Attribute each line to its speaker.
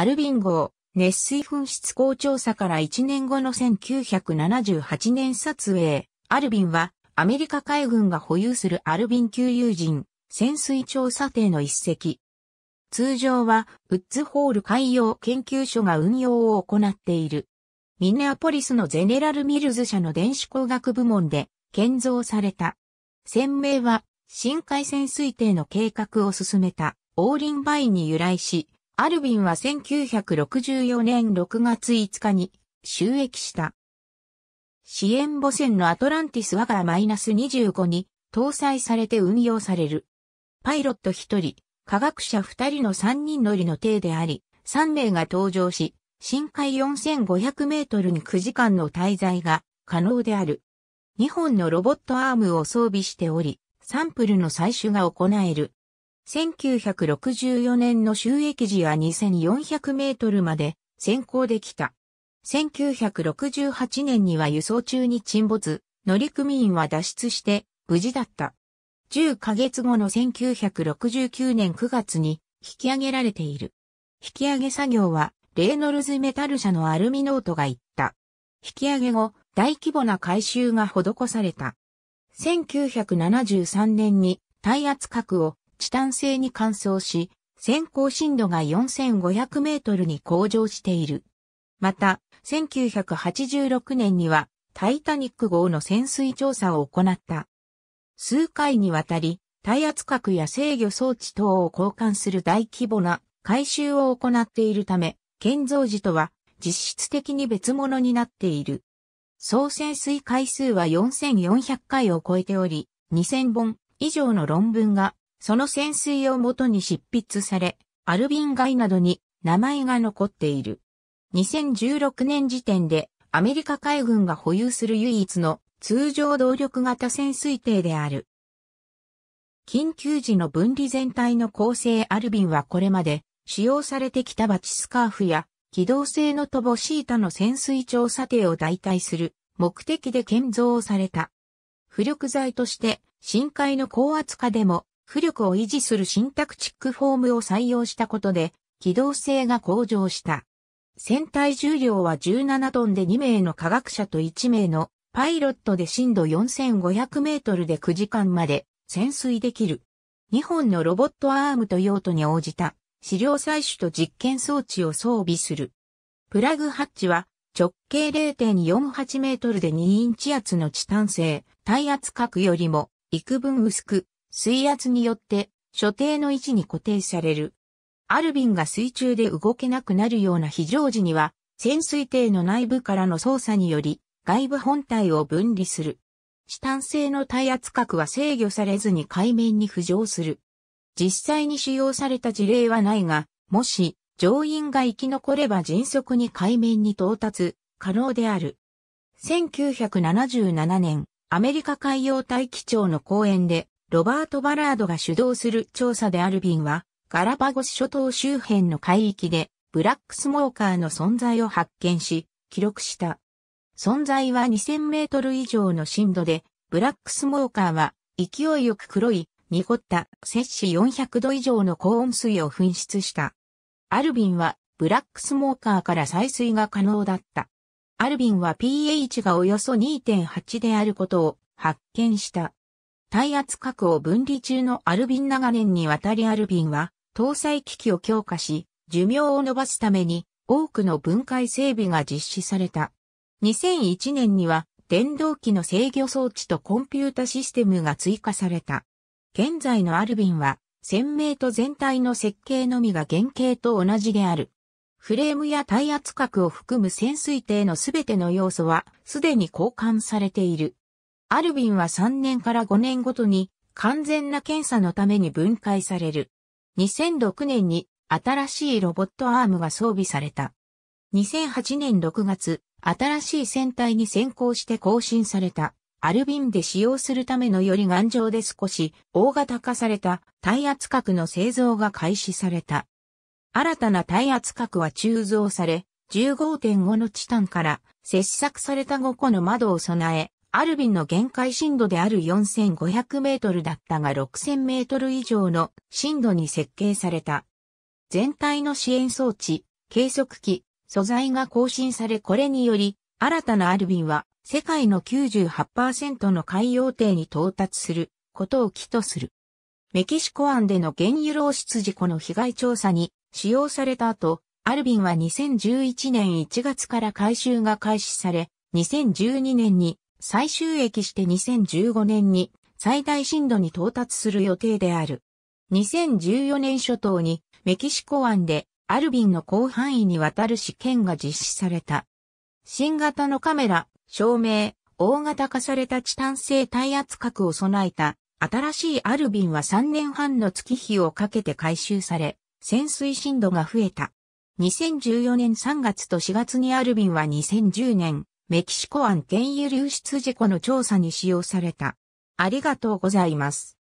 Speaker 1: アルビン号、熱水噴出口調査から1年後の1978年撮影、アルビンはアメリカ海軍が保有するアルビン級油人、潜水調査艇の一隻。通常は、ウッズホール海洋研究所が運用を行っている。ミネアポリスのゼネラル・ミルズ社の電子工学部門で建造された。船名は、深海潜水艇の計画を進めた、オーリンバインに由来し、アルビンは1964年6月5日に収益した。支援母船のアトランティスイナス -25 に搭載されて運用される。パイロット1人、科学者2人の3人乗りの艇であり、3名が搭乗し、深海4500メートルに9時間の滞在が可能である。2本のロボットアームを装備しており、サンプルの採取が行える。1964年の収益時は2400メートルまで先行できた。1968年には輸送中に沈没、乗組員は脱出して無事だった。10ヶ月後の1969年9月に引き上げられている。引き上げ作業はレーノルズメタル社のアルミノートが言った。引き上げ後、大規模な改修が施された。1973年に耐圧核をチタン製に乾燥し、先行深度が4500メートルに向上している。また、1986年にはタイタニック号の潜水調査を行った。数回にわたり、耐圧核や制御装置等を交換する大規模な改修を行っているため、建造時とは実質的に別物になっている。総潜水回数は4400回を超えており、2000本以上の論文がその潜水をもとに執筆され、アルビン街などに名前が残っている。2016年時点でアメリカ海軍が保有する唯一の通常動力型潜水艇である。緊急時の分離全体の構成アルビンはこれまで使用されてきたバチスカーフや機動性のトボシータの潜水調査艇を代替する目的で建造された。浮力剤として深海の高圧化でも浮力を維持するシンタクチックフォームを採用したことで、機動性が向上した。船体重量は17トンで2名の科学者と1名のパイロットで深度4500メートルで9時間まで潜水できる。2本のロボットアームと用途に応じた資料採取と実験装置を装備する。プラグハッチは直径0.48メートルで2インチ厚のチタン製、耐圧角よりも幾分薄く水圧によって所定の位置に固定される。アルビンが水中で動けなくなるような非常時には、潜水艇の内部からの操作により、外部本体を分離する。チタン製の耐圧核は制御されずに海面に浮上する。実際に使用された事例はないが、もし、乗員が生き残れば迅速に海面に到達、可能である。1977年、アメリカ海洋大気庁の講演で、ロバート・バラードが主導する調査でアルビンは、ガラパゴス諸島周辺の海域で、ブラックスモーカーの存在を発見し、記録した。存在は2000メートル以上の深度で、ブラックスモーカーは勢いよく黒い、濁った摂氏400度以上の高温水を噴出した。アルビンはブラックスモーカーから採水が可能だった。アルビンは pH がおよそ2.8であることを発見した。耐圧核を分離中のアルビン長年にわたりアルビンは、搭載機器を強化し、寿命を伸ばすために、多くの分解整備が実施された。2001年には、電動機の制御装置とコンピュータシステムが追加された。現在のアルビンは、鮮明と全体の設計のみが原型と同じである。フレームや耐圧角を含む潜水艇のすべての要素は、すでに交換されている。アルビンは3年から5年ごとに完全な検査のために分解される。2006年に新しいロボットアームが装備された。2008年6月、新しい船体に先行して更新された。アルビンで使用するためのより頑丈で少し大型化された耐圧核の製造が開始された。新たな耐圧核は鋳造され、15.5のチタンから切削された5個の窓を備え、アルビンの限界深度である4500メートルだったが6000メートル以上の深度に設計された。全体の支援装置、計測器、素材が更新されこれにより、新たなアルビンは世界の98%の海洋艇に到達することを起とする。メキシコ湾での原油漏出事故の被害調査に使用された後、アルビンは2011年1月から回収が開始され、2012年に最終駅して2015年に最大震度に到達する予定である。2014年初頭にメキシコ湾でアルビンの広範囲にわたる試験が実施された。新型のカメラ、照明、大型化されたチタン製耐圧核を備えた新しいアルビンは3年半の月日をかけて回収され、潜水深度が増えた。2014年3月と4月にアルビンは2010年メキシコ湾原油流出事故の調査に使用された。ありがとうございます。